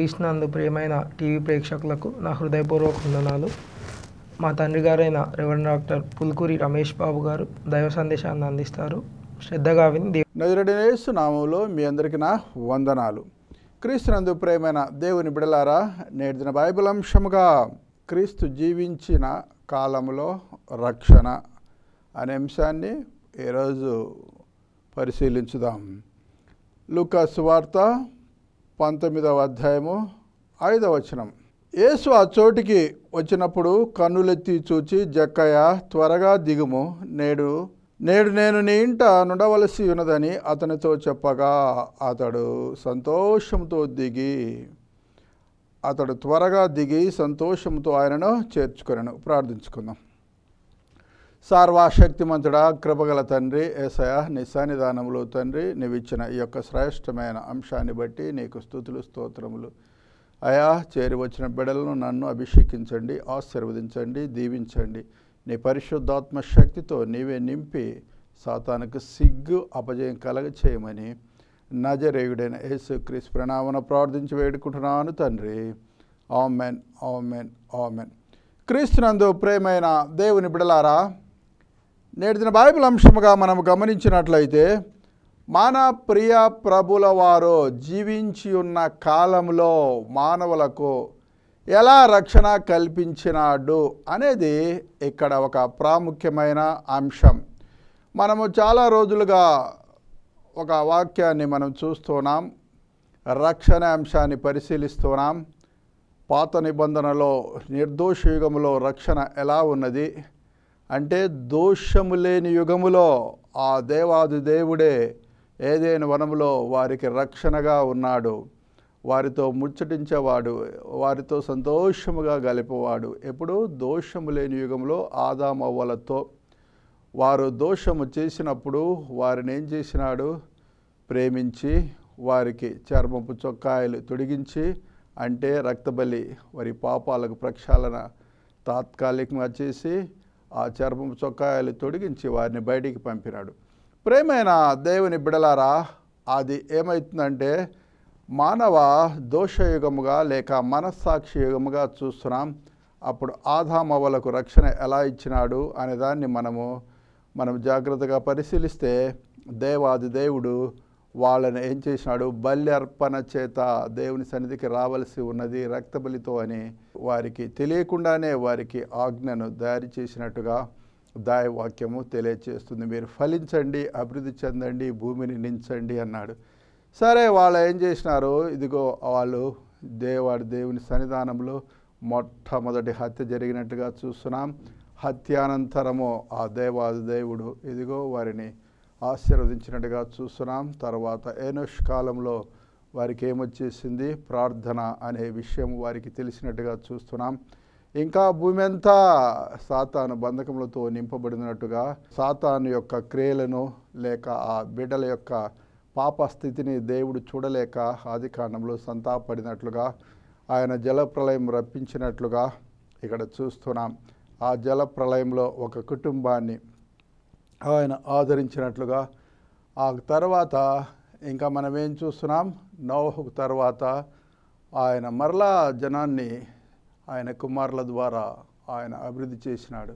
క్రీస్తునందు ప్రియమైన టీవీ ప్రేక్షకులకు నా హృదయపూర్వక వందనాలు మా తండ్రి గారైన రెవెన్ డాక్టర్ పుల్కూరి రమేష్ బాబు గారు దైవ సందేశాన్ని అందిస్తారు శ్రద్ధగా విని నజరడేసు నామంలో మీ అందరికీ నా వందనాలు క్రీస్తునందు ప్రేమైన దేవుని బిడలారా నేర్చిన బైబిల్ అంశముగా క్రీస్తు జీవించిన కాలంలో రక్షణ అనే అంశాన్ని ఈరోజు పరిశీలించుదాం లుకా సువార్త పంతొమ్మిదవ అధ్యాయము ఐదవ వచనం యేసు ఆ చోటికి వచ్చినప్పుడు కన్నులెత్తి చూచి జక్కయ్య త్వరగా దిగుము నేడు నేడు నేను నీ ఇంట నుండవలసి ఉన్నదని అతనితో చెప్పగా అతడు సంతోషంతో దిగి అతడు త్వరగా దిగి సంతోషంతో ఆయనను చేర్చుకొనను ప్రార్థించుకుందాం సర్వశక్తిమంతుడా కృపగల తండ్రి ఏసయ నీ సన్నిధానములు తండ్రి నీవిచ్చిన ఈ యొక్క శ్రేష్టమైన అంశాన్ని బట్టి నీకు స్థుతులు స్తోత్రములు అయా చేరి వచ్చిన బిడలను నన్ను అభిషేకించండి ఆశీర్వదించండి దీవించండి నీ పరిశుద్ధాత్మ శక్తితో నీవే నింపి సాతానికి సిగ్గు అపజయం కలగ చేయమని నజరేయుడైన యేసు క్రీస్ ప్రణామన ప్రార్థించి వేడుకుంటున్నాను తండ్రి ఆమెన్ ఆమెన్ ఆమెన్ క్రీస్తునందు ప్రేమైన దేవుని బిడలారా నేటిన బైబిల్ అంశముగా మనం గమనించినట్లయితే మాన ప్రియ ప్రభుల వారు జీవించి ఉన్న కాలంలో మానవులకు ఎలా రక్షణ కల్పించినాడు అనేది ఇక్కడ ఒక ప్రాముఖ్యమైన అంశం మనము చాలా రోజులుగా ఒక వాక్యాన్ని మనం చూస్తున్నాం రక్షణ అంశాన్ని పరిశీలిస్తున్నాం పాత నిబంధనలో నిర్దోష యుగంలో రక్షణ ఎలా ఉన్నది అంటే దోషము లేని యుగములో ఆ దేవాది దేవుడే ఏదైనా వనములో వారికి రక్షణగా ఉన్నాడు వారితో ముచ్చటించేవాడు వారితో సంతోషముగా గలిపేవాడు ఎప్పుడూ దోషము లేని యుగంలో ఆదామవ్వలతో వారు దోషము చేసినప్పుడు వారిని ఏం చేసినాడు ప్రేమించి వారికి చర్మపు చొక్కాయలు తొడిగించి అంటే రక్తబలి వారి పాపాలకు ప్రక్షాళన తాత్కాలికంగా చేసి ఆ చర్మం చొక్కాయలు తొడిగించి వారిని బయటికి పంపినాడు ప్రేమైన దేవుని బిడలారా అది ఏమవుతుందంటే మానవ దోషయుగముగా లేక మనస్సాక్షి యుగముగా చూస్తున్నాం అప్పుడు ఆధామవలకు రక్షణ ఎలా ఇచ్చినాడు అనే దాన్ని మనము మనం జాగ్రత్తగా పరిశీలిస్తే దేవాది దేవుడు వాళ్ళని ఏం చేసినాడు బలి అర్పణ చేత దేవుని సన్నిధికి రావలసి ఉన్నది రక్తబలితో అని వారికి తెలియకుండానే వారికి ఆజ్ఞను దారి చేసినట్టుగా దాయవాక్యము తెలియచేస్తుంది మీరు ఫలించండి అభివృద్ధి చెందండి భూమిని నించండి అన్నాడు సరే వాళ్ళు ఏం చేసినారు ఇదిగో వాళ్ళు దేవాడు దేవుని సన్నిధానంలో మొట్టమొదటి హత్య జరిగినట్టుగా చూస్తున్నాం హత్యానంతరము ఆ దేవాది దేవుడు ఇదిగో వారిని ఆశీర్వదించినట్టుగా చూస్తున్నాం తర్వాత ఏనుష్ కాలంలో వారికి ఏమొచ్చేసింది ప్రార్థన అనే విషయం వారికి తెలిసినట్టుగా చూస్తున్నాం ఇంకా భూమి అంతా సాతాను బంధకములతో నింపబడినట్టుగా సాతాను యొక్క క్రియలను లేక ఆ బిడ్డల యొక్క పాప స్థితిని దేవుడు చూడలేక ఆదికాండంలో సంతాపడినట్లుగా ఆయన జలప్రలయం రప్పించినట్లుగా ఇక్కడ చూస్తున్నాం ఆ ప్రళయంలో ఒక కుటుంబాన్ని ఆయన ఆదరించినట్లుగా ఆ తర్వాత ఇంకా మనం ఏం చూస్తున్నాం నోహకు తర్వాత ఆయన మరలా జనాన్ని ఆయన కుమారుల ద్వారా ఆయన అభివృద్ధి చేసినాడు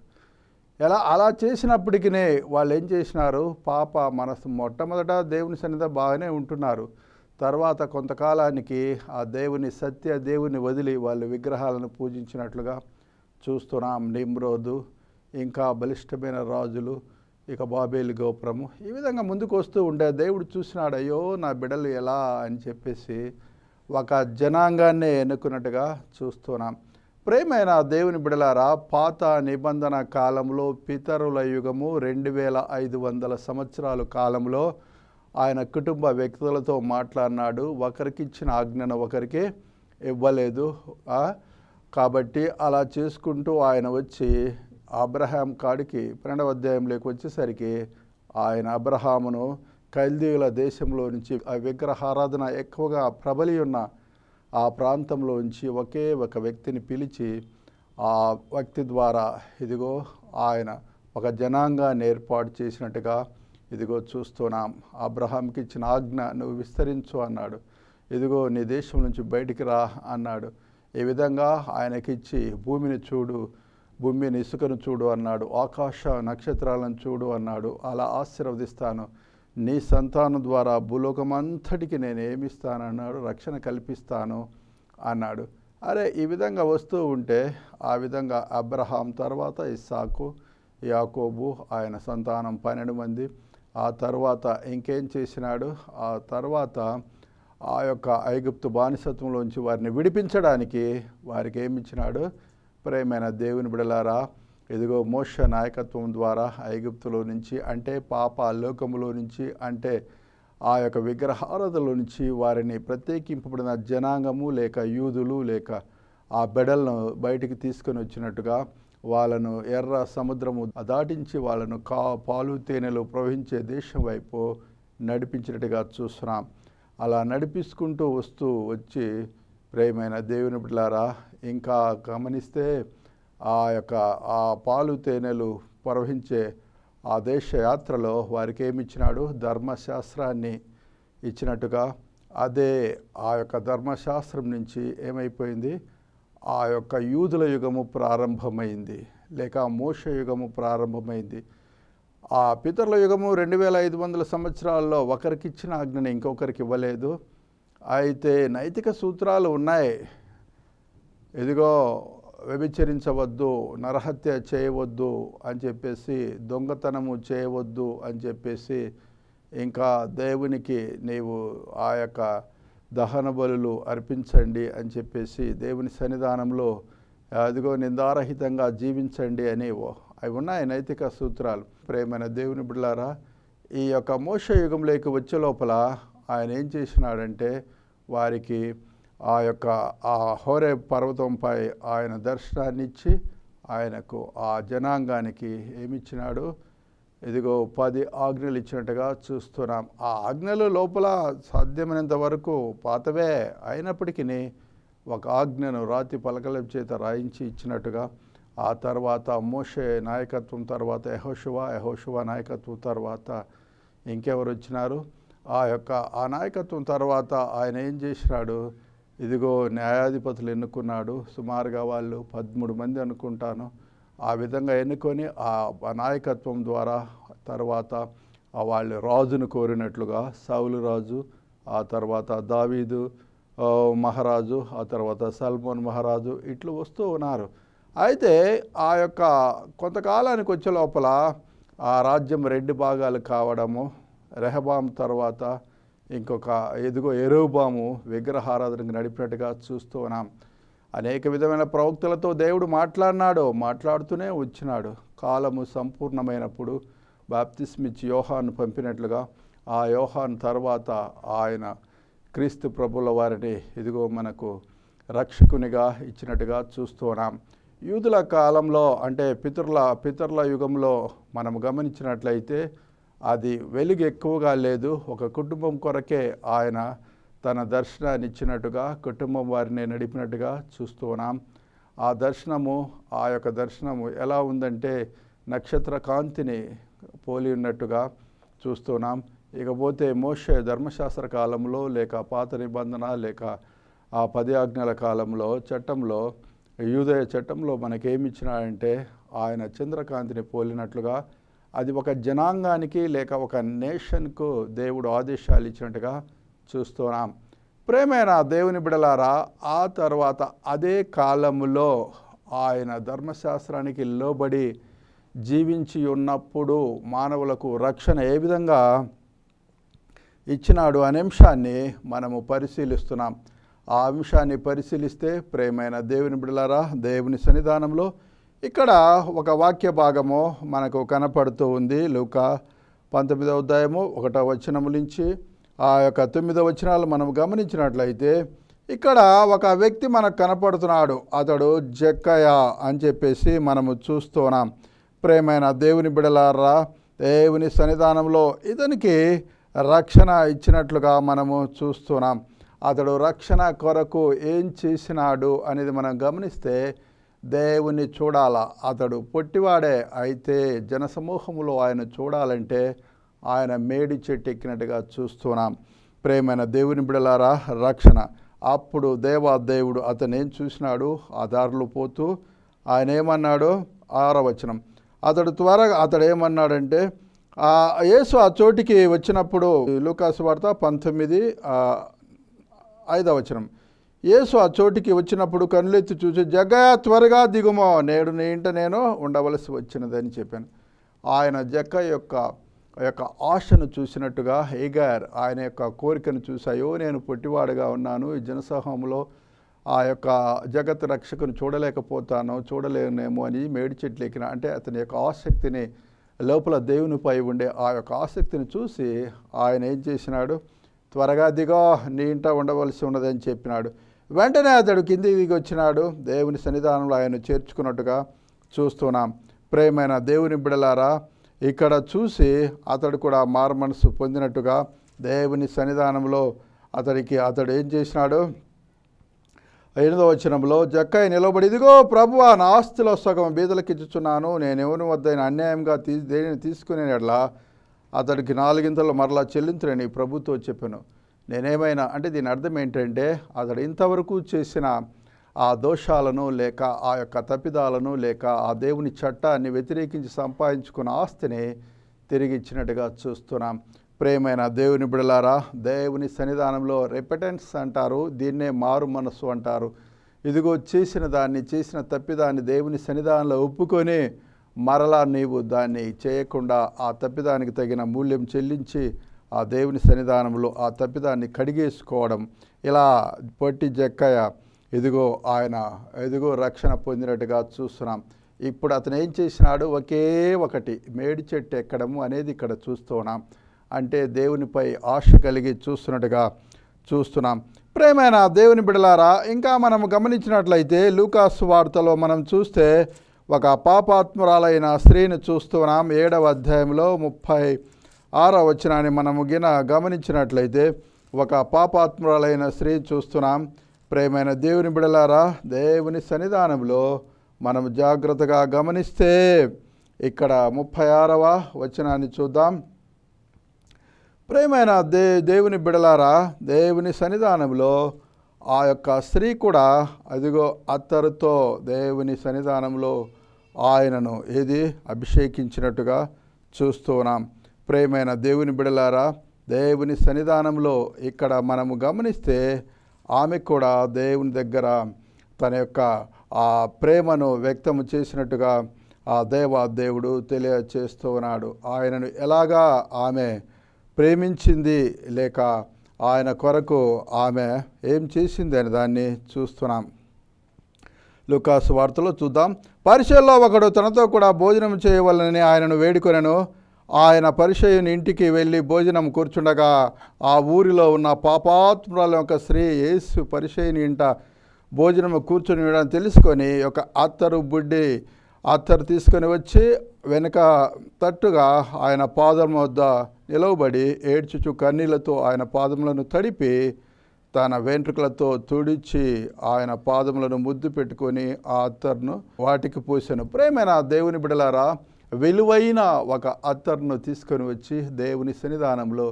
ఎలా అలా చేసినప్పటికీనే వాళ్ళు ఏం చేసినారు పాప మనసు మొట్టమొదట దేవుని సన్నిధి బాగానే ఉంటున్నారు తర్వాత కొంతకాలానికి ఆ దేవుని సత్య దేవుని వదిలి వాళ్ళు విగ్రహాలను పూజించినట్లుగా చూస్తున్నాం నిమ్రోదు ఇంకా బలిష్టమైన రాజులు ఇక బాబేలు గోపురము ఈ విధంగా ముందుకు వస్తూ ఉండే దేవుడు చూసినాడు అయ్యో నా బిడలు ఎలా అని చెప్పేసి ఒక జనాంగాన్ని ఎన్నుకున్నట్టుగా చూస్తున్నాం ప్రేమైన దేవుని బిడలారా పాత నిబంధన కాలంలో పితరుల యుగము రెండు వేల ఐదు వందల సంవత్సరాల కాలంలో ఆయన కుటుంబ వ్యక్తులతో మాట్లాడినాడు ఒకరికి ఇచ్చిన ఆజ్ఞను ఒకరికి ఇవ్వలేదు కాబట్టి అలా చేసుకుంటూ ఆయన వచ్చి అబ్రహాం కాడికి పన్నెండవ అధ్యాయంలోకి వచ్చేసరికి ఆయన అబ్రహామును కల్దీయుల దేశంలో నుంచి ఆ విగ్రహారాధన ఎక్కువగా ప్రబలి ఉన్న ఆ ప్రాంతంలో నుంచి ఒకే ఒక వ్యక్తిని పిలిచి ఆ వ్యక్తి ద్వారా ఇదిగో ఆయన ఒక జనాంగాన్ని ఏర్పాటు చేసినట్టుగా ఇదిగో చూస్తున్నాం అబ్రహాంకి ఇచ్చిన ఆజ్ఞ నువ్వు విస్తరించు అన్నాడు ఇదిగో నీ దేశం నుంచి బయటికి రా అన్నాడు ఈ విధంగా ఆయనకిచ్చి భూమిని చూడు భూమిని ఇసుకను చూడు అన్నాడు ఆకాశ నక్షత్రాలను చూడు అన్నాడు అలా ఆశీర్వదిస్తాను నీ సంతానం ద్వారా భూలోకమంతటికి నేను ఏమిస్తానన్నాడు రక్షణ కల్పిస్తాను అన్నాడు అరే ఈ విధంగా వస్తూ ఉంటే ఆ విధంగా అబ్రహాం తర్వాత ఇస్సాకు యాకోబు ఆయన సంతానం పన్నెండు మంది ఆ తర్వాత ఇంకేం చేసినాడు ఆ తర్వాత ఆ యొక్క ఐగుప్తు బానిసత్వంలోంచి వారిని విడిపించడానికి వారికి ఏమిచ్చినాడు ప్రేమైన దేవుని బిడలారా ఇదిగో మోక్ష నాయకత్వం ద్వారా ఐగుప్తులో నుంచి అంటే పాప లోకములో నుంచి అంటే ఆ యొక్క విగ్రహారాధలో నుంచి వారిని ప్రత్యేకింపబడిన జనాంగము లేక యూదులు లేక ఆ బెడలను బయటికి తీసుకొని వచ్చినట్టుగా వాళ్ళను ఎర్ర సముద్రము దాటించి వాళ్ళను కా పాలు తేనెలు ప్రవహించే దేశం వైపు నడిపించినట్టుగా చూస్తున్నాం అలా నడిపించుకుంటూ వస్తూ వచ్చి ప్రేమైన దేవుని బిడ్డలారా ఇంకా గమనిస్తే ఆ యొక్క ఆ పాలు తేనెలు ప్రవహించే ఆ దేశయాత్రలో వారికి ఏమిచ్చినాడు ధర్మశాస్త్రాన్ని ఇచ్చినట్టుగా అదే ఆ యొక్క ధర్మశాస్త్రం నుంచి ఏమైపోయింది ఆ యొక్క యూదుల యుగము ప్రారంభమైంది లేక మోష యుగము ప్రారంభమైంది ఆ పితరుల యుగము రెండు వేల ఐదు వందల సంవత్సరాల్లో ఒకరికి ఇచ్చిన ఆజ్ఞని ఇంకొకరికి ఇవ్వలేదు అయితే నైతిక సూత్రాలు ఉన్నాయి ఇదిగో వ్యభిచరించవద్దు నరహత్య చేయవద్దు అని చెప్పేసి దొంగతనము చేయవద్దు అని చెప్పేసి ఇంకా దేవునికి నీవు ఆ యొక్క దహన బలులు అర్పించండి అని చెప్పేసి దేవుని సన్నిధానంలో అదిగో నిందారహితంగా జీవించండి అని అవి ఉన్నాయి నైతిక సూత్రాలు ప్రేమైన దేవుని బిడ్డారా ఈ యొక్క మోస యుగంలోకి వచ్చే లోపల ఆయన ఏం చేసినాడంటే వారికి ఆ యొక్క ఆ హోరే పర్వతంపై ఆయన దర్శనాన్నిచ్చి ఆయనకు ఆ జనాంగానికి ఏమిచ్చినాడు ఇదిగో పది ఆజ్ఞలు ఇచ్చినట్టుగా చూస్తున్నాం ఆ ఆజ్ఞలు లోపల సాధ్యమైనంత వరకు పాతవే అయినప్పటికీ ఒక ఆజ్ఞను రాతి పలకల చేత రాయించి ఇచ్చినట్టుగా ఆ తర్వాత మోషే నాయకత్వం తర్వాత యహోశివ యహోశివ నాయకత్వం తర్వాత ఇంకెవరు వచ్చినారు ఆ యొక్క ఆ నాయకత్వం తర్వాత ఆయన ఏం చేసినాడు ఇదిగో న్యాయాధిపతులు ఎన్నుకున్నాడు సుమారుగా వాళ్ళు పదమూడు మంది అనుకుంటాను ఆ విధంగా ఎన్నుకొని ఆ నాయకత్వం ద్వారా తర్వాత వాళ్ళు రాజును కోరినట్లుగా సౌలు రాజు ఆ తర్వాత దావీదు మహారాజు ఆ తర్వాత సల్మోన్ మహారాజు ఇట్లు వస్తూ ఉన్నారు అయితే ఆ యొక్క కొంతకాలానికి వచ్చే లోపల ఆ రాజ్యం రెండు భాగాలు కావడము రెహబాం తర్వాత ఇంకొక ఎదుగో ఎరువుబాము విగ్రహారాధనకు నడిపినట్టుగా చూస్తూ ఉన్నాం అనేక విధమైన ప్రవక్తలతో దేవుడు మాట్లాడినాడు మాట్లాడుతూనే వచ్చినాడు కాలము సంపూర్ణమైనప్పుడు బాప్తిస్మిచ్చి యోహాను పంపినట్లుగా ఆ యోహాన్ తర్వాత ఆయన క్రీస్తు ప్రభుల వారిని ఇదిగో మనకు రక్షకునిగా ఇచ్చినట్టుగా చూస్తున్నాం యూదుల కాలంలో అంటే పితరుల పితరుల యుగంలో మనం గమనించినట్లయితే అది వెలుగు ఎక్కువగా లేదు ఒక కుటుంబం కొరకే ఆయన తన దర్శనాన్ని ఇచ్చినట్టుగా కుటుంబం వారిని నడిపినట్టుగా చూస్తూ ఉన్నాం ఆ దర్శనము ఆ యొక్క దర్శనము ఎలా ఉందంటే నక్షత్ర కాంతిని పోలి ఉన్నట్టుగా చూస్తున్నాం ఇకపోతే మోషే ధర్మశాస్త్ర కాలంలో లేక పాత నిబంధన లేక ఆ పది ఆజ్ఞల కాలంలో చట్టంలో యూదయ చట్టంలో మనకేమిచ్చినాడంటే ఆయన చంద్రకాంతిని పోలినట్లుగా అది ఒక జనాంగానికి లేక ఒక నేషన్కు దేవుడు ఆదేశాలు ఇచ్చినట్టుగా చూస్తున్నాం ప్రేమైన దేవుని బిడలారా ఆ తర్వాత అదే కాలములో ఆయన ధర్మశాస్త్రానికి లోబడి జీవించి ఉన్నప్పుడు మానవులకు రక్షణ ఏ విధంగా ఇచ్చినాడు అనే అంశాన్ని మనము పరిశీలిస్తున్నాం ఆ అంశాన్ని పరిశీలిస్తే ప్రేమైన దేవుని బిడలారా దేవుని సన్నిధానంలో ఇక్కడ ఒక వాక్య భాగము మనకు కనపడుతూ ఉంది లూక పంతొమ్మిదవ అధ్యాయము ఒకటో వచనము నుంచి ఆ యొక్క తొమ్మిదో వచనాలు మనం గమనించినట్లయితే ఇక్కడ ఒక వ్యక్తి మనకు కనపడుతున్నాడు అతడు జక్కయ అని చెప్పేసి మనము చూస్తున్నాం ప్రేమైన దేవుని బిడలారా దేవుని సన్నిధానంలో ఇతనికి రక్షణ ఇచ్చినట్లుగా మనము చూస్తున్నాం అతడు రక్షణ కొరకు ఏం చేసినాడు అనేది మనం గమనిస్తే దేవుని చూడాలా అతడు పొట్టివాడే అయితే జనసమూహములో ఆయన చూడాలంటే ఆయన మేడి చెట్టు ఎక్కినట్టుగా చూస్తున్నాం ప్రేమైన దేవుని బిడలారా రక్షణ అప్పుడు దేవా దేవుడు అతను ఏం చూసినాడు ఆ దారులు పోతూ ఆయన ఏమన్నాడు ఆరవచనం అతడు త్వరగా అతడు ఏమన్నాడంటే యేసు ఆ చోటికి వచ్చినప్పుడు లూకాసు వార్త పంతొమ్మిది ఐదవచనం యేసు ఆ చోటికి వచ్చినప్పుడు కన్నులెత్తి చూసి జగ త్వరగా దిగుమో నేడు ఇంట నేను ఉండవలసి వచ్చినదని చెప్పాను ఆయన జక్క యొక్క యొక్క ఆశను చూసినట్టుగా హేగార్ ఆయన యొక్క కోరికను చూసాయో నేను పొట్టివాడుగా ఉన్నాను ఈ జనసమూహంలో ఆ యొక్క జగత్ రక్షకును చూడలేకపోతాను చూడలేనేమో అని మేడి చెట్లు ఎక్కిన అంటే అతని యొక్క ఆసక్తిని లోపల దేవునిపై ఉండే ఆ యొక్క ఆసక్తిని చూసి ఆయన ఏం చేసినాడు త్వరగా దిగా నీ ఇంట ఉండవలసి ఉన్నదని చెప్పినాడు వెంటనే అతడు కింది దిగి వచ్చినాడు దేవుని సన్నిధానంలో ఆయన చేర్చుకున్నట్టుగా చూస్తున్నాం ప్రేమైన దేవుని బిడలారా ఇక్కడ చూసి అతడు కూడా మారమనసు పొందినట్టుగా దేవుని సన్నిధానంలో అతడికి అతడు ఏం చేసినాడు ఎనిమిదవ వచనంలో జక్కయ్య నిలబడి ఇదిగో ప్రభు ఆ ఆస్తిలో సగం బీదలకు ఇచ్చుచున్నాను నేను ఎవరి వద్ద అన్యాయంగా తీ దేనిని తీసుకునేట్లా అతడికి నాలుగింతలు మరలా చెల్లించరని ప్రభుతో చెప్పాను నేనేమైనా అంటే దీని అర్థం ఏంటంటే అతడు ఇంతవరకు చేసిన ఆ దోషాలను లేక ఆ యొక్క తప్పిదాలను లేక ఆ దేవుని చట్టాన్ని వ్యతిరేకించి సంపాదించుకున్న ఆస్తిని తిరిగి ఇచ్చినట్టుగా చూస్తున్నాం ప్రేమైన దేవుని బిడలారా దేవుని సన్నిధానంలో రెపెటెన్స్ అంటారు దీన్నే మారు మనస్సు అంటారు ఇదిగో చేసిన దాన్ని చేసిన తప్పిదాన్ని దేవుని సన్నిధానంలో ఒప్పుకొని మరలా నీవు దాన్ని చేయకుండా ఆ తప్పిదానికి తగిన మూల్యం చెల్లించి ఆ దేవుని సన్నిధానంలో ఆ తప్పిదాన్ని కడిగేసుకోవడం ఇలా పొట్టి జక్కయ్య ఇదిగో ఆయన ఎదుగో రక్షణ పొందినట్టుగా చూస్తున్నాం ఇప్పుడు అతను ఏం చేసినాడు ఒకే ఒకటి మేడి చెట్టు ఎక్కడము అనేది ఇక్కడ చూస్తున్నాం అంటే దేవునిపై ఆశ కలిగి చూస్తున్నట్టుగా చూస్తున్నాం ప్రేమైన దేవుని బిడలారా ఇంకా మనం గమనించినట్లయితే లూకాస్ వార్తలో మనం చూస్తే ఒక పాపాత్మురాలైన స్త్రీని చూస్తున్నాం ఏడవ అధ్యాయంలో ముప్పై ఆరో వచనాన్ని మనము గిన గమనించినట్లయితే ఒక పాపాత్మురాలైన స్త్రీ చూస్తున్నాం ప్రేమైన దేవుని బిడలారా దేవుని సన్నిధానంలో మనం జాగ్రత్తగా గమనిస్తే ఇక్కడ ముప్పై ఆరవ వచనాన్ని చూద్దాం ప్రేమైన దే దేవుని బిడలారా దేవుని సన్నిధానంలో ఆ యొక్క స్త్రీ కూడా అదిగో అత్తరుతో దేవుని సన్నిధానంలో ఆయనను ఏది అభిషేకించినట్టుగా చూస్తున్నాం ప్రేమైన దేవుని బిడలారా దేవుని సన్నిధానంలో ఇక్కడ మనము గమనిస్తే ఆమె కూడా దేవుని దగ్గర తన యొక్క ఆ ప్రేమను వ్యక్తం చేసినట్టుగా ఆ దేవా దేవుడు తెలియచేస్తూ ఉన్నాడు ఆయనను ఎలాగా ఆమె ప్రేమించింది లేక ఆయన కొరకు ఆమె ఏం చేసింది అని దాన్ని చూస్తున్నాం లుకాసు వార్తలో చూద్దాం పరిచయంలో ఒకడు తనతో కూడా భోజనం చేయవలనని ఆయనను వేడుకొనను ఆయన పరిచయుని ఇంటికి వెళ్ళి భోజనం కూర్చుండగా ఆ ఊరిలో ఉన్న పాపాత్మురాల యొక్క స్త్రీ యేసు పరిచయుని ఇంట భోజనం కూర్చుని వేయడం తెలుసుకొని ఒక అత్తరు బుడ్డి అత్తరు తీసుకొని వచ్చి వెనుక తట్టుగా ఆయన పాదం వద్ద నిలవబడి ఏడ్చుచు కన్నీళ్లతో ఆయన పాదములను తడిపి తన వెంట్రుకలతో తుడిచి ఆయన పాదములను ముద్దు పెట్టుకొని ఆ అత్తరును వాటికి పూసాను ప్రేమైన దేవుని బిడలారా విలువైన ఒక అత్తర్ను తీసుకొని వచ్చి దేవుని సన్నిధానంలో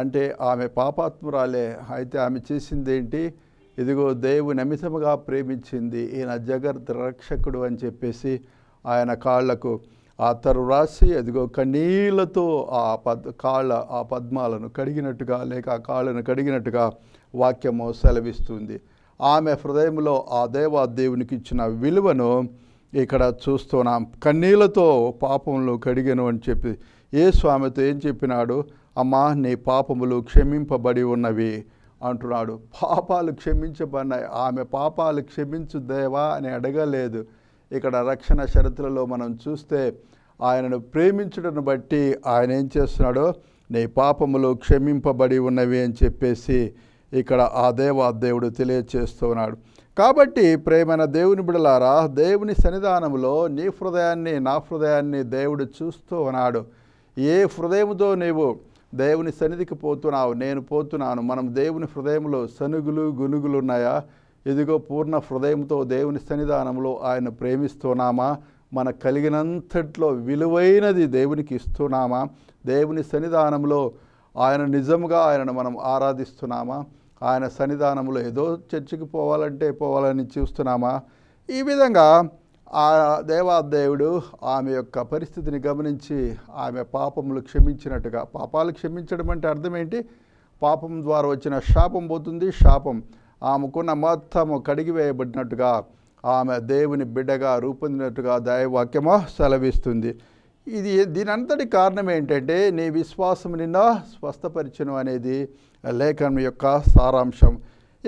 అంటే ఆమె పాపాత్మురాలే అయితే ఆమె చేసింది ఏంటి ఇదిగో దేవుని అమితముగా ప్రేమించింది ఈయన జగత్ రక్షకుడు అని చెప్పేసి ఆయన కాళ్లకు ఆ తరు రాసి అదిగో కన్నీళ్లతో ఆ పద్ కాళ్ళ ఆ పద్మాలను కడిగినట్టుగా లేక ఆ కాళ్ళను కడిగినట్టుగా వాక్యము సెలవిస్తుంది ఆమె హృదయంలో ఆ దేవా దేవునికి ఇచ్చిన విలువను ఇక్కడ చూస్తున్నాం కన్నీళ్లతో పాపములు కడిగను అని చెప్పి ఏ స్వామితో ఏం చెప్పినాడు అమ్మా నీ పాపములు క్షమింపబడి ఉన్నవి అంటున్నాడు పాపాలు క్షమించబడినాయి ఆమె పాపాలు క్షమించు దేవా అని అడగలేదు ఇక్కడ రక్షణ షరతులలో మనం చూస్తే ఆయనను ప్రేమించడను బట్టి ఆయన ఏం చేస్తున్నాడో నీ పాపములు క్షమింపబడి ఉన్నవి అని చెప్పేసి ఇక్కడ ఆ దేవా దేవుడు తెలియచేస్తున్నాడు కాబట్టి ప్రేమైన దేవుని బిడలారా దేవుని సన్నిధానంలో నీ హృదయాన్ని నా హృదయాన్ని దేవుడు చూస్తూ ఉన్నాడు ఏ హృదయముతో నీవు దేవుని సన్నిధికి పోతున్నావు నేను పోతున్నాను మనం దేవుని హృదయంలో సనుగులు గునుగులు ఉన్నాయా ఇదిగో పూర్ణ హృదయంతో దేవుని సన్నిధానంలో ఆయన ప్రేమిస్తున్నామా మన కలిగినంతట్లో విలువైనది దేవునికి ఇస్తున్నామా దేవుని సన్నిధానంలో ఆయన నిజంగా ఆయనను మనం ఆరాధిస్తున్నామా ఆయన సన్నిధానంలో ఏదో చర్చికి పోవాలంటే పోవాలని చూస్తున్నామా ఈ విధంగా ఆ దేవాదేవుడు ఆమె యొక్క పరిస్థితిని గమనించి ఆమె పాపములు క్షమించినట్టుగా పాపాలు క్షమించడం అంటే అర్థం ఏంటి పాపం ద్వారా వచ్చిన శాపం పోతుంది శాపం ఆమెకున్న మొత్తము కడిగివేయబడినట్టుగా ఆమె దేవుని బిడ్డగా రూపొందినట్టుగా దైవవాక్యము సెలవిస్తుంది ఇది దీనంతటి కారణం ఏంటంటే నీ విశ్వాసం నిన్న స్వస్థపరిచను అనేది లేఖనం యొక్క సారాంశం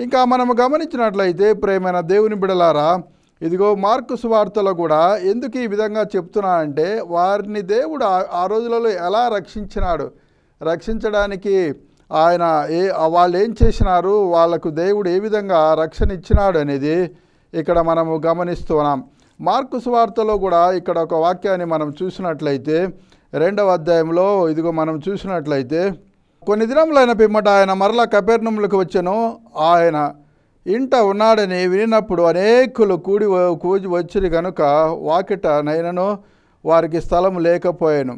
ఇంకా మనం గమనించినట్లయితే ప్రేమైన దేవుని బిడలారా ఇదిగో మార్కు సువార్తలో కూడా ఎందుకు ఈ విధంగా చెప్తున్నానంటే వారిని దేవుడు ఆ రోజులలో ఎలా రక్షించినాడు రక్షించడానికి ఆయన ఏ వాళ్ళు ఏం చేసినారు వాళ్లకు దేవుడు ఏ విధంగా రక్షణ ఇచ్చినాడు అనేది ఇక్కడ మనము గమనిస్తున్నాం మార్కు స్వార్తలో కూడా ఇక్కడ ఒక వాక్యాన్ని మనం చూసినట్లయితే రెండవ అధ్యాయంలో ఇదిగో మనం చూసినట్లయితే కొన్ని దినములైన పిమ్మట ఆయన మరలా కపెర్నములకు వచ్చాను ఆయన ఇంట ఉన్నాడని వినినప్పుడు అనేకులు కూడి కూజి వచ్చిరి కనుక వాకిట నైనను వారికి స్థలం లేకపోయాను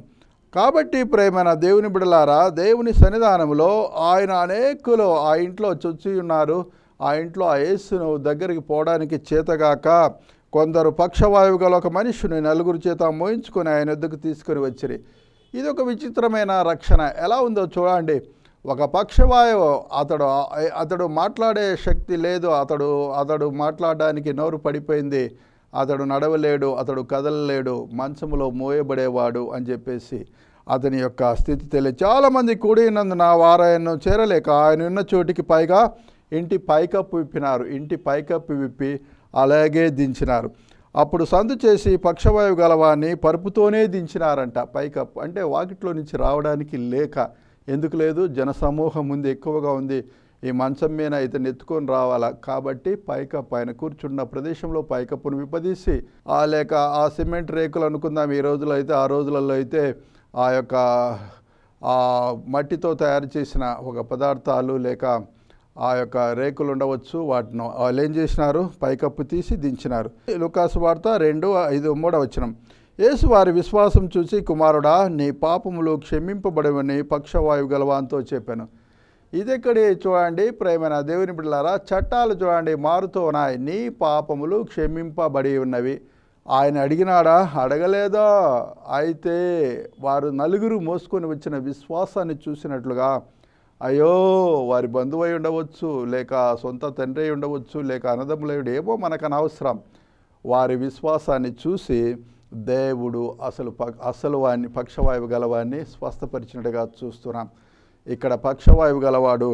కాబట్టి ప్రేమైన దేవుని బిడలారా దేవుని సన్నిధానంలో ఆయన అనేకులు ఆ ఇంట్లో చొచ్చి ఉన్నారు ఆ ఇంట్లో ఆ యేసును దగ్గరికి పోవడానికి చేతగాక కొందరు పక్షవాయువు గల ఒక మనిషిని నలుగురు చేత మోయించుకొని ఆయన వద్దకు తీసుకుని వచ్చిరి ఇది ఒక విచిత్రమైన రక్షణ ఎలా ఉందో చూడండి ఒక పక్షవాయువు అతడు అతడు మాట్లాడే శక్తి లేదు అతడు అతడు మాట్లాడడానికి నోరు పడిపోయింది అతడు నడవలేడు అతడు కదలలేడు మంచంలో మోయబడేవాడు అని చెప్పేసి అతని యొక్క స్థితి తెలియ చాలామంది కూడినందున వారాయన్ను చేరలేక ఆయన ఉన్న చోటికి పైగా ఇంటి పైకప్పు విప్పినారు ఇంటి పైకప్పు విప్పి అలాగే దించినారు అప్పుడు సందు చేసి పక్షవాయువు గలవాన్ని పరుపుతోనే దించినారంట పైకప్పు అంటే వాకిట్లో నుంచి రావడానికి లేక ఎందుకు లేదు జనసమూహం ఉంది ఎక్కువగా ఉంది ఈ మంచం మీద ఇతను ఎత్తుకొని రావాలా కాబట్టి పైకప్పు ఆయన కూర్చున్న ప్రదేశంలో పైకప్పును విపదీసి ఆ లేక ఆ సిమెంట్ రేకులు అనుకుందాం ఈ రోజుల్లో అయితే ఆ రోజులలో అయితే ఆ యొక్క మట్టితో తయారు చేసిన ఒక పదార్థాలు లేక ఆ యొక్క రేకులు ఉండవచ్చు వాటిని వాళ్ళు ఏం చేసినారు పైకప్పు తీసి దించినారు లుకాసు వార్త రెండు ఐదు మూడవ వచ్చినం యేసు వారి విశ్వాసం చూసి కుమారుడా నీ పాపములు క్షమింపబడవని పక్షవాయువు గలవాంతో చెప్పాను ఇదెక్కడి చూడండి ప్రేమైన దేవుని బిడ్డలారా చట్టాలు చూడండి మారుతూ ఉన్నాయి నీ పాపములు క్షమింపబడి ఉన్నవి ఆయన అడిగినాడా అడగలేదా అయితే వారు నలుగురు మోసుకొని వచ్చిన విశ్వాసాన్ని చూసినట్లుగా అయ్యో వారి బంధువు అయి ఉండవచ్చు లేక సొంత తండ్రి అయి ఉండవచ్చు లేక అన్నదమ్ములయుడు ఏమో మనకు అనవసరం వారి విశ్వాసాన్ని చూసి దేవుడు అసలు ప అసలు వాడిని పక్షవాయువు గలవాడిని స్వస్థపరిచినట్టుగా చూస్తున్నాం ఇక్కడ పక్షవాయువు గలవాడు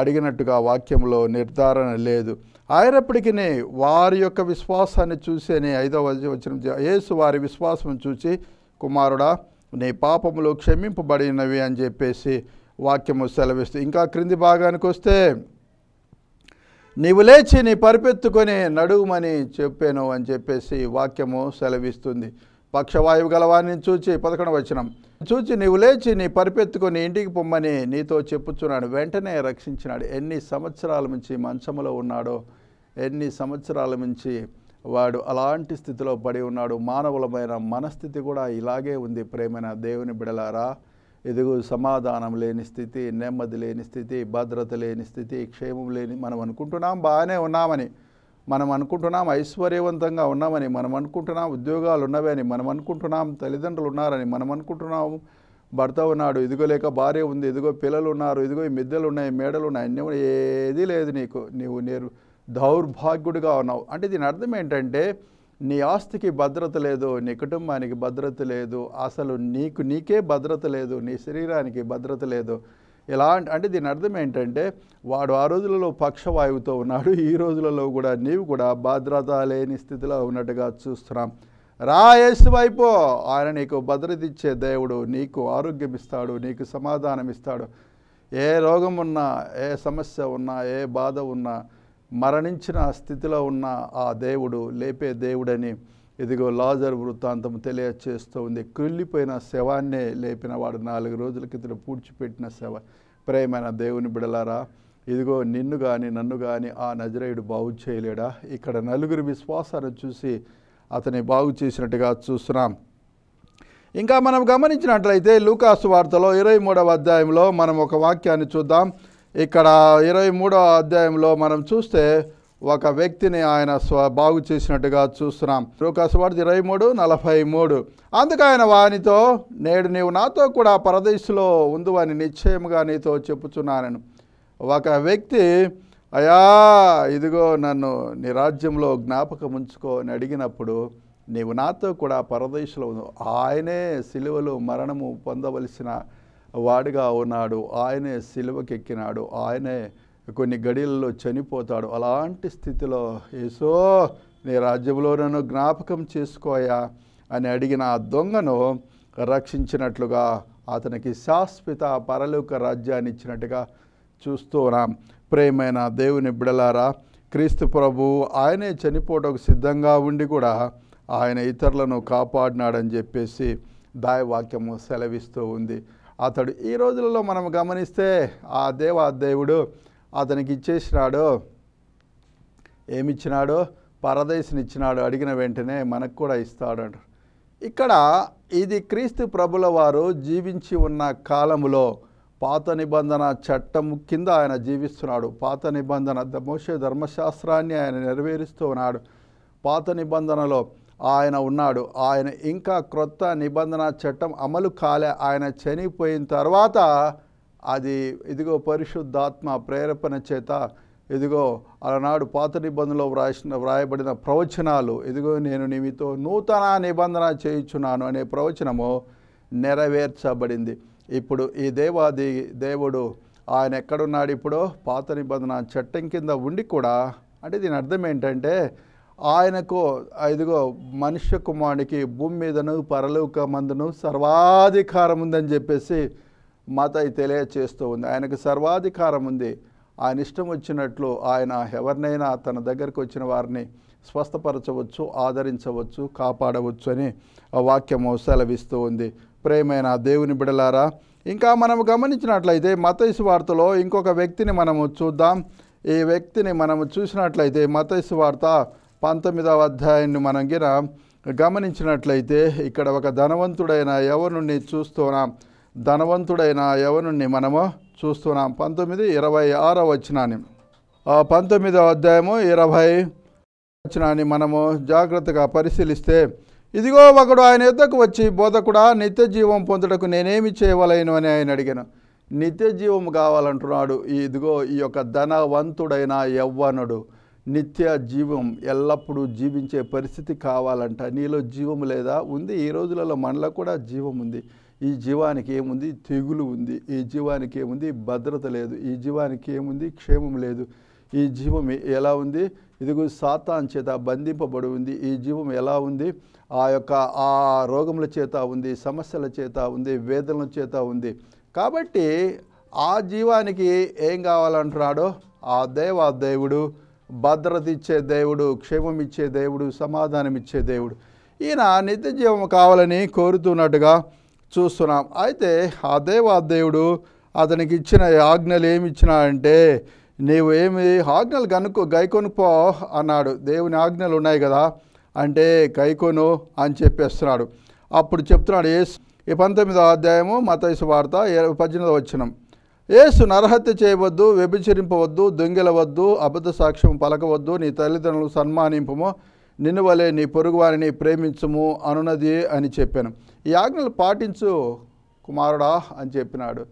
అడిగినట్టుగా వాక్యంలో నిర్ధారణ లేదు ఆయనప్పటికీ వారి యొక్క విశ్వాసాన్ని చూసేనే ఐదవ వచ్చిన యేసు వారి విశ్వాసం చూసి కుమారుడా నీ పాపములు క్షమింపబడినవి అని చెప్పేసి వాక్యము సెలవిస్తూ ఇంకా క్రింది భాగానికి వస్తే నీవు లేచి నీ పరిపెత్తుకొని నడువుమని చెప్పాను అని చెప్పేసి వాక్యము సెలవిస్తుంది పక్షవాయువు గలవాన్ని చూచి పదకొండు వచ్చిన చూచి నీవు లేచి నీ పరిపెత్తుకొని ఇంటికి పొమ్మని నీతో చెప్పుచున్నాడు వెంటనే రక్షించినాడు ఎన్ని సంవత్సరాల నుంచి మంచంలో ఉన్నాడో ఎన్ని సంవత్సరాల నుంచి వాడు అలాంటి స్థితిలో పడి ఉన్నాడు మానవులమైన మనస్థితి కూడా ఇలాగే ఉంది ప్రేమైన దేవుని బిడలారా ఎదుగు సమాధానం లేని స్థితి నెమ్మది లేని స్థితి భద్రత లేని స్థితి క్షేమం లేని మనం అనుకుంటున్నాం బాగానే ఉన్నామని మనం అనుకుంటున్నాం ఐశ్వర్యవంతంగా ఉన్నామని మనం అనుకుంటున్నాం ఉద్యోగాలు ఉన్నవని మనం అనుకుంటున్నాం తల్లిదండ్రులు ఉన్నారని మనం అనుకుంటున్నాం భర్త ఉన్నాడు ఇదిగో లేక భార్య ఉంది ఇదిగో పిల్లలు ఉన్నారు ఇదిగో ఈ మిద్దెలు ఉన్నాయి మేడలు ఉన్నాయి అన్నీ ఏదీ లేదు నీకు నీవు నేరు దౌర్భాగ్యుడిగా ఉన్నావు అంటే దీని అర్థం ఏంటంటే నీ ఆస్తికి భద్రత లేదు నీ కుటుంబానికి భద్రత లేదు అసలు నీకు నీకే భద్రత లేదు నీ శరీరానికి భద్రత లేదు ఎలా అంటే దీని అర్థం ఏంటంటే వాడు ఆ రోజులలో పక్షవాయువుతో ఉన్నాడు ఈ రోజులలో కూడా నీవు కూడా భద్రత లేని స్థితిలో ఉన్నట్టుగా చూస్తున్నాం రా వైపు ఆయన నీకు భద్రత ఇచ్చే దేవుడు నీకు ఆరోగ్యం ఇస్తాడు నీకు సమాధానం ఇస్తాడు ఏ రోగం ఉన్నా ఏ సమస్య ఉన్నా ఏ బాధ ఉన్నా మరణించిన స్థితిలో ఉన్న ఆ దేవుడు లేపే దేవుడని ఇదిగో లాజర్ వృత్తాంతం తెలియచేస్తూ ఉంది క్రిల్లిపోయిన శవాన్నే లేపిన వాడు నాలుగు రోజుల క్రితం పూడ్చిపెట్టిన శవ ప్రేమైన దేవుని బిడలారా ఇదిగో నిన్ను కానీ నన్ను కానీ ఆ నజరేయుడు బాగు చేయలేడా ఇక్కడ నలుగురి విశ్వాసాన్ని చూసి అతని బాగు చేసినట్టుగా చూస్తున్నాం ఇంకా మనం గమనించినట్లయితే లూకాసు వార్తలో ఇరవై మూడవ అధ్యాయంలో మనం ఒక వాక్యాన్ని చూద్దాం ఇక్కడ ఇరవై మూడో అధ్యాయంలో మనం చూస్తే ఒక వ్యక్తిని ఆయన స్వ బాగు చేసినట్టుగా చూస్తున్నాం లోకాసువార్త ఇరవై మూడు నలభై మూడు అందుకు ఆయన వానితో నేడు నీవు నాతో కూడా పరదేశులో అని నిశ్చయముగా నీతో చెప్పుచున్నానను ఒక వ్యక్తి అయా ఇదిగో నన్ను నీ రాజ్యంలో జ్ఞాపకం ఉంచుకోని అడిగినప్పుడు నీవు నాతో కూడా పరదేశంలో ఉంది ఆయనే సిలువలు మరణము పొందవలసిన వాడుగా ఉన్నాడు ఆయనే సిలువకెక్కినాడు ఆయనే కొన్ని గడిలలో చనిపోతాడు అలాంటి స్థితిలో ఏసో నీ రాజ్యంలో నన్ను జ్ఞాపకం చేసుకోయా అని అడిగిన ఆ దొంగను రక్షించినట్లుగా అతనికి శాశ్వత పరలోక రాజ్యాన్ని ఇచ్చినట్టుగా చూస్తూ ఉన్నాం ప్రేమైన దేవుని బిడలారా క్రీస్తు ప్రభు ఆయనే చనిపోవటకు సిద్ధంగా ఉండి కూడా ఆయన ఇతరులను కాపాడినాడని చెప్పేసి దాయవాక్యము సెలవిస్తూ ఉంది అతడు ఈ రోజులలో మనం గమనిస్తే ఆ దేవ దేవుడు అతనికి ఇచ్చేసినాడు పరదేశం పరదేశనిచ్చినాడు అడిగిన వెంటనే మనకు కూడా ఇస్తాడు ఇక్కడ ఇది క్రీస్తు ప్రభుల వారు జీవించి ఉన్న కాలములో పాత నిబంధన చట్టం కింద ఆయన జీవిస్తున్నాడు పాత నిబంధన మోసే ధర్మశాస్త్రాన్ని ఆయన నెరవేరుస్తూ ఉన్నాడు పాత నిబంధనలో ఆయన ఉన్నాడు ఆయన ఇంకా క్రొత్త నిబంధన చట్టం అమలు కాలే ఆయన చనిపోయిన తర్వాత అది ఇదిగో పరిశుద్ధాత్మ ప్రేరేపణ చేత ఇదిగో అలనాడు పాత నిబంధనలో వ్రాసిన వ్రాయబడిన ప్రవచనాలు ఇదిగో నేను నీతో నూతన నిబంధన చేయించున్నాను అనే ప్రవచనము నెరవేర్చబడింది ఇప్పుడు ఈ దేవాది దేవుడు ఆయన ఎక్కడున్నాడు ఇప్పుడు పాత నిబంధన చట్టం కింద ఉండి కూడా అంటే దీని అర్థం ఏంటంటే ఆయనకు ఇదిగో మనుష్య కుమారుడికి భూమి మీదను పరలోక మందును సర్వాధికారం ఉందని చెప్పేసి మత తెలియచేస్తూ ఉంది ఆయనకు సర్వాధికారం ఉంది ఆయన ఇష్టం వచ్చినట్లు ఆయన ఎవరినైనా తన దగ్గరకు వచ్చిన వారిని స్వస్థపరచవచ్చు ఆదరించవచ్చు కాపాడవచ్చు అని వాక్యము సెలవిస్తూ ఉంది ప్రేమైన దేవుని బిడలారా ఇంకా మనము గమనించినట్లయితే మతైసు వార్తలో ఇంకొక వ్యక్తిని మనము చూద్దాం ఈ వ్యక్తిని మనము చూసినట్లయితే మతైసు వార్త పంతొమ్మిదవ అధ్యాయాన్ని మనం గిన గమనించినట్లయితే ఇక్కడ ఒక ధనవంతుడైన ఎవరిని చూస్తున్నాం ధనవంతుడైన ఎవరిని మనము చూస్తున్నాం పంతొమ్మిది ఇరవై ఆరో వచ్చినాన్ని పంతొమ్మిదవ అధ్యాయము ఇరవై వచ్చినాన్ని మనము జాగ్రత్తగా పరిశీలిస్తే ఇదిగో ఒకడు ఆయన యుద్ధకు వచ్చి బోధకుడా నిత్య జీవం పొందుటకు నేనేమి చేయవలేను అని ఆయన అడిగాను నిత్య జీవం కావాలంటున్నాడు ఇదిగో ఈ యొక్క ధనవంతుడైన యవ్వనుడు నిత్య జీవం ఎల్లప్పుడూ జీవించే పరిస్థితి కావాలంట నీలో జీవం లేదా ఉంది ఈ రోజులలో మనలో కూడా జీవం ఉంది ఈ జీవానికి ఏముంది తెగులు ఉంది ఈ జీవానికి ఏముంది భద్రత లేదు ఈ జీవానికి ఏముంది క్షేమం లేదు ఈ జీవం ఎలా ఉంది ఇదిగో సాతాన్ చేత బంధింపబడి ఉంది ఈ జీవం ఎలా ఉంది ఆ యొక్క ఆ రోగముల చేత ఉంది సమస్యల చేత ఉంది వేదనల చేత ఉంది కాబట్టి ఆ జీవానికి ఏం కావాలంటున్నాడో ఆ దేవా దేవుడు భద్రత ఇచ్చే దేవుడు క్షేమం ఇచ్చే దేవుడు సమాధానం ఇచ్చే దేవుడు ఈయన నిత్య జీవం కావాలని కోరుతున్నట్టుగా చూస్తున్నాం అయితే ఆ దేవా దేవుడు అతనికి ఇచ్చిన ఆజ్ఞలు ఏమి ఇచ్చినా అంటే నీవు ఏమి ఆజ్ఞలు కనుక్కో గైకొనుకో అన్నాడు దేవుని ఆజ్ఞలు ఉన్నాయి కదా అంటే గైకొను అని చెప్పేస్తున్నాడు అప్పుడు చెప్తున్నాడు ఏ పంతొమ్మిదో అధ్యాయము మతైసు వార్త పద్దెనిమిదో వచ్చినాం ఏసు నరహత్య చేయవద్దు వ్యభిచరింపవద్దు దొంగిలవద్దు అబద్ధ సాక్ష్యం పలకవద్దు నీ తల్లిదండ్రులు సన్మానింపము నిన్ను వలె నీ పొరుగువారిని ప్రేమించము అనున్నది అని చెప్పాను ఈ ఆజ్ఞలు పాటించు కుమారుడా అని చెప్పినాడు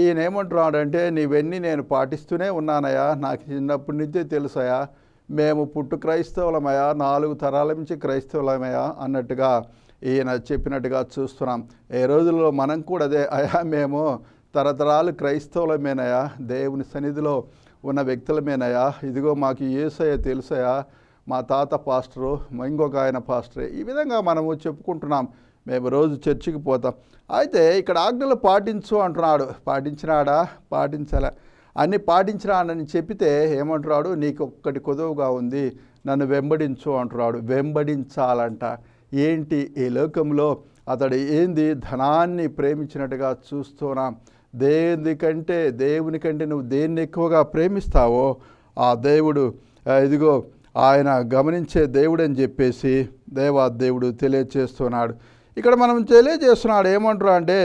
ఈయన ఏమంటున్నాడంటే నీవన్నీ నేను పాటిస్తూనే ఉన్నానయ్యా నాకు చిన్నప్పటి నుంచే తెలుసయ్యా మేము పుట్టు క్రైస్తవులమయ్యా నాలుగు తరాల నుంచి క్రైస్తవులమయ్యా అన్నట్టుగా ఈయన చెప్పినట్టుగా చూస్తున్నాం ఏ రోజుల్లో మనం కూడా అదే అయా మేము తరతరాలు క్రైస్తవులమేనయా దేవుని సన్నిధిలో ఉన్న వ్యక్తులమేనయా ఇదిగో మాకు ఏసయ తెలుసయా మా తాత పాస్టరు ఇంకొక ఆయన పాస్టరే ఈ విధంగా మనము చెప్పుకుంటున్నాం మేము రోజు చర్చికి పోతాం అయితే ఇక్కడ ఆజ్ఞలు పాటించు అంటున్నాడు పాటించినాడా పాటించాల అన్నీ పాటించినాడని చెప్పితే ఏమంటున్నాడు నీకు ఒక్కటి కొదవగా ఉంది నన్ను వెంబడించు అంటున్నాడు వెంబడించాలంట ఏంటి ఈ లోకంలో అతడు ఏంది ధనాన్ని ప్రేమించినట్టుగా కంటే దేనికంటే కంటే నువ్వు దేన్ని ఎక్కువగా ప్రేమిస్తావో ఆ దేవుడు ఇదిగో ఆయన గమనించే దేవుడని చెప్పేసి దేవా దేవుడు తెలియజేస్తున్నాడు ఇక్కడ మనం తెలియజేస్తున్నాడు ఏమంటారు అంటే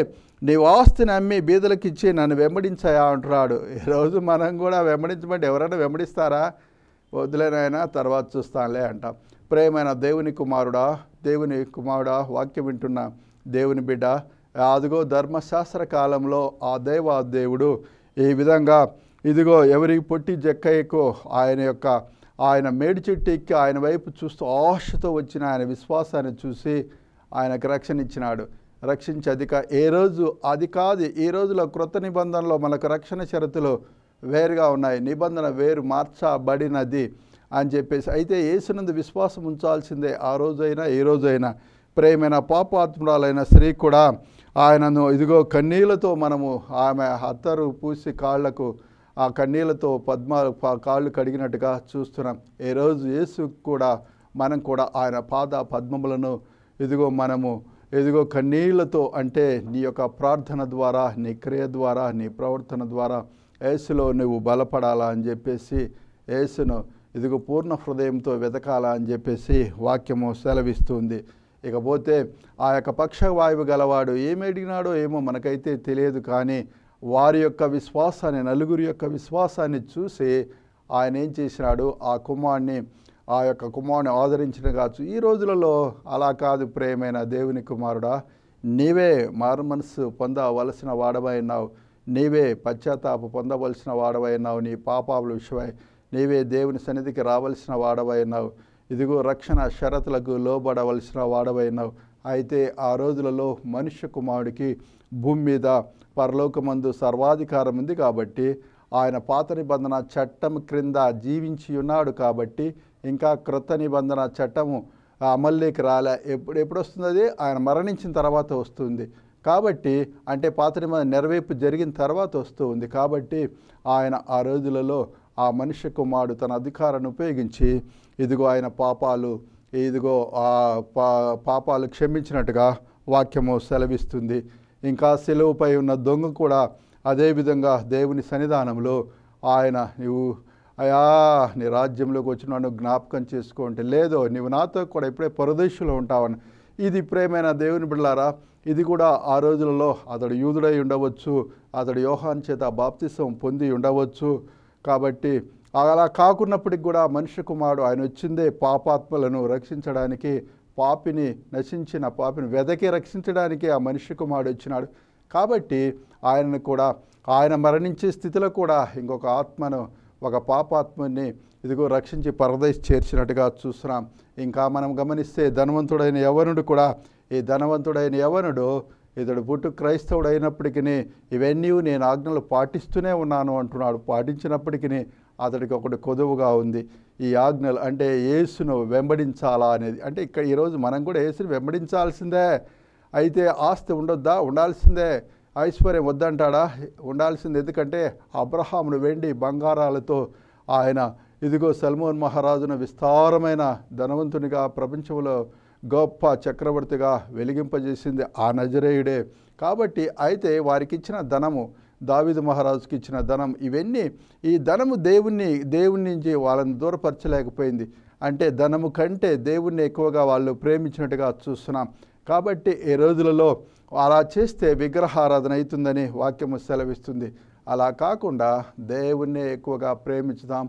నీ ఆస్తిని అమ్మి బీదలకు ఇచ్చి నన్ను వెంబడించాయా అంటున్నాడు ఈరోజు మనం కూడా వెంబడించమంటే ఎవరైనా వెంబడిస్తారా వదిలేనైనా తర్వాత చూస్తానులే అంటాం ప్రేమైన దేవుని కుమారుడా దేవుని కుమారుడా వాక్యం వింటున్న దేవుని బిడ్డ అదిగో ధర్మశాస్త్ర కాలంలో ఆ దేవ దేవుడు ఈ విధంగా ఇదిగో ఎవరికి పొట్టి జక్కయ్యకో ఆయన యొక్క ఆయన మేడి చెట్టు ఎక్కి ఆయన వైపు చూస్తూ ఆశతో వచ్చిన ఆయన విశ్వాసాన్ని చూసి ఆయనకు రక్షణ ఇచ్చినాడు రక్షించి అధిక ఏ రోజు అది కాదు ఈ రోజులో క్రొత్త నిబంధనలో మనకు రక్షణ షరతులు వేరుగా ఉన్నాయి నిబంధన వేరు మార్చబడినది అని చెప్పేసి అయితే యేసునందు విశ్వాసం ఉంచాల్సిందే ఆ రోజైనా ఏ రోజైనా ప్రేమైన పాపాత్మురాలైన స్త్రీ కూడా ఆయనను ఇదిగో కన్నీళ్లతో మనము ఆమె అత్తరు పూసి కాళ్లకు ఆ కన్నీళ్లతో పద్మ కాళ్ళు కడిగినట్టుగా చూస్తున్నాం ఏ రోజు యేసు కూడా మనం కూడా ఆయన పాద పద్మములను ఇదిగో మనము ఎదుగో కన్నీళ్లతో అంటే నీ యొక్క ప్రార్థన ద్వారా నీ క్రియ ద్వారా నీ ప్రవర్తన ద్వారా ఏసులో నువ్వు బలపడాలా అని చెప్పేసి ఏసును ఇదిగో పూర్ణ హృదయంతో వెతకాల అని చెప్పేసి వాక్యము సెలవిస్తుంది ఇకపోతే ఆ యొక్క పక్ష వాయువు గలవాడు ఏమి అడిగినాడో ఏమో మనకైతే తెలియదు కానీ వారి యొక్క విశ్వాసాన్ని నలుగురి యొక్క విశ్వాసాన్ని చూసి ఆయన ఏం చేసినాడు ఆ కుమారుని ఆ యొక్క కుమారుని ఆదరించిన కావచ్చు ఈ రోజులలో అలా కాదు ప్రేమైన దేవుని కుమారుడా నీవే మారు మనసు పొందవలసిన వాడవైనావు నీవే పశ్చాత్తాప పొందవలసిన వాడవైనావు నీ పాపాల విషయమై నీవే దేవుని సన్నిధికి రావలసిన వాడవైనావు ఇదిగో రక్షణ షరతులకు లోబడవలసిన వాడవైనావు అయితే ఆ రోజులలో మనుష్య కుమారుడికి భూమి మీద పరలోకమందు సర్వాధికారం ఉంది కాబట్టి ఆయన పాత నిబంధన చట్టం క్రింద జీవించి ఉన్నాడు కాబట్టి ఇంకా క్రొత్త నిబంధన చట్టము అమల్లేకి రాలే ఎప్పుడు ఎప్పుడు వస్తుంది ఆయన మరణించిన తర్వాత వస్తుంది కాబట్టి అంటే పాత నిబంధన నెరవేర్పు జరిగిన తర్వాత వస్తూ ఉంది కాబట్టి ఆయన ఆ రోజులలో ఆ మనిషి కుమారుడు తన అధికారాన్ని ఉపయోగించి ఇదిగో ఆయన పాపాలు ఇదిగో ఆ పా పాపాలు క్షమించినట్టుగా వాక్యము సెలవిస్తుంది ఇంకా సెలవుపై ఉన్న దొంగ కూడా అదేవిధంగా దేవుని సన్నిధానంలో ఆయన నీవు అయా నీ రాజ్యంలోకి వచ్చిన జ్ఞాపకం చేసుకుంటే లేదో నీవు నాతో కూడా ఇప్పుడే పరదేశంలో ఉంటావని ఇది ప్రేమైన దేవుని బిడ్డలారా ఇది కూడా ఆ రోజులలో అతడు యూదుడై ఉండవచ్చు అతడు యోహాన్ చేత బాప్తిసం పొంది ఉండవచ్చు కాబట్టి అలా కాకున్నప్పటికి కూడా మనిషి కుమారుడు ఆయన వచ్చిందే పాపాత్మలను రక్షించడానికి పాపిని నశించిన పాపిని వెదకి రక్షించడానికి ఆ మనిషి కుమారుడు వచ్చినాడు కాబట్టి ఆయనను కూడా ఆయన మరణించే స్థితిలో కూడా ఇంకొక ఆత్మను ఒక పాపాత్మని ఇదిగో రక్షించి పరదేశ్ చేర్చినట్టుగా చూస్తున్నాం ఇంకా మనం గమనిస్తే ధనవంతుడైన యవనుడు కూడా ఈ ధనవంతుడైన యవనుడు ఇతడు పుట్టు క్రైస్తవుడు అయినప్పటికీ ఇవన్నీ నేను ఆజ్ఞలు పాటిస్తూనే ఉన్నాను అంటున్నాడు పాటించినప్పటికీ అతడికి ఒకటి కొదువుగా ఉంది ఈ ఆజ్ఞలు అంటే యేసును వెంబడించాలా అనేది అంటే ఇక్కడ ఈరోజు మనం కూడా యేసును వెంబడించాల్సిందే అయితే ఆస్తి ఉండొద్దా ఉండాల్సిందే ఐశ్వర్యం వద్దంటాడా ఉండాల్సింది ఎందుకంటే అబ్రహామును వెండి బంగారాలతో ఆయన ఇదిగో సల్మోన్ మహారాజును విస్తారమైన ధనవంతునిగా ప్రపంచంలో గొప్ప చక్రవర్తిగా వెలిగింపజేసింది ఆ నజరేయుడే కాబట్టి అయితే వారికి ఇచ్చిన ధనము దావిదు మహారాజుకి ఇచ్చిన ధనం ఇవన్నీ ఈ ధనము దేవుణ్ణి దేవుని నుంచి వాళ్ళని దూరపరచలేకపోయింది అంటే ధనము కంటే దేవుణ్ణి ఎక్కువగా వాళ్ళు ప్రేమించినట్టుగా చూస్తున్నాం కాబట్టి ఈ రోజులలో అలా చేస్తే విగ్రహారాధన అవుతుందని వాక్యము సెలవిస్తుంది అలా కాకుండా దేవుణ్ణే ఎక్కువగా ప్రేమించుదాం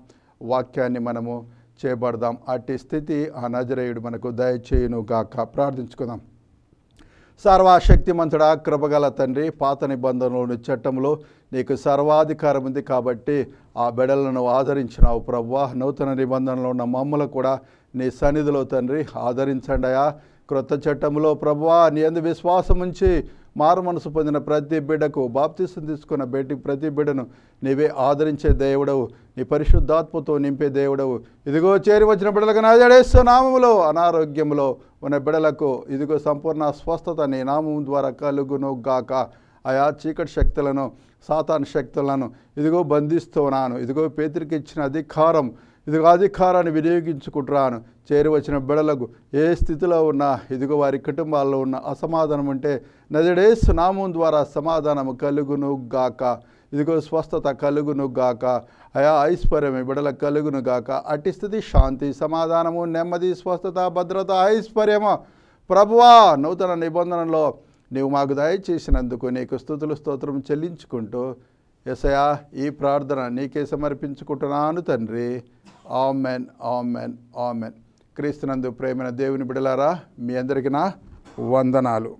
వాక్యాన్ని మనము చేపడదాం అట్టి స్థితి ఆ నజరేయుడు మనకు దయచేయును గాక ప్రార్థించుకుందాం సర్వశక్తిమంతుడా కృపగల తండ్రి పాత నిబంధనలోని చట్టంలో నీకు సర్వాధికారం ఉంది కాబట్టి ఆ బిడలను ఆదరించినావు ప్రవ్వా నూతన నిబంధనలో ఉన్న మమ్మలు కూడా నీ సన్నిధిలో తండ్రి ఆదరించండియా క్రొత్త చట్టంలో ప్రభ్వా నీ అందు విశ్వాసం ఉంచి మారు మనసు పొందిన ప్రతి బిడ్డకు బాప్తీసం తీసుకున్న బిడ్డ ప్రతి బిడ్డను నీవే ఆదరించే దేవుడవు నీ పరిశుద్ధాత్మతో నింపే దేవుడవు ఇదిగో చేరి వచ్చిన బిడ్డలకు నాజడేస్తు నామములో అనారోగ్యంలో ఉన్న బిడ్డలకు ఇదిగో సంపూర్ణ స్వస్థత నీ నామం ద్వారా కలుగును గాక ఆయా చీకటి శక్తులను సాతాన్ శక్తులను ఇదిగో బంధిస్తున్నాను ఇదిగో పేదరికి ఇచ్చిన అధికారం ఇదిగో అధికారాన్ని వినియోగించుకుంటున్నాను చేరువచ్చిన బిడలకు ఏ స్థితిలో ఉన్నా ఇదిగో వారి కుటుంబాల్లో ఉన్న అసమాధానం ఉంటే నదిడే నామం ద్వారా సమాధానము కలుగును గాక ఇదిగో స్వస్థత కలుగును గాక అయా ఐశ్వర్యం బిడల కలుగును గాక అట్టి స్థితి శాంతి సమాధానము నెమ్మది స్వస్థత భద్రత ఐశ్వర్యము ప్రభువా నూతన నిబంధనలో నీవు మాకు దయచేసినందుకు నీకు స్థుతులు స్తోత్రం చెల్లించుకుంటూ ఎసయా ఈ ప్రార్థన నీకే సమర్పించుకుంటున్నాను తండ్రి ఆమెన్ ఆమెన్ ఆమెన్ క్రీస్తునందు ప్రేమైన దేవుని బిడలారా మీ అందరికీ నా వందనాలు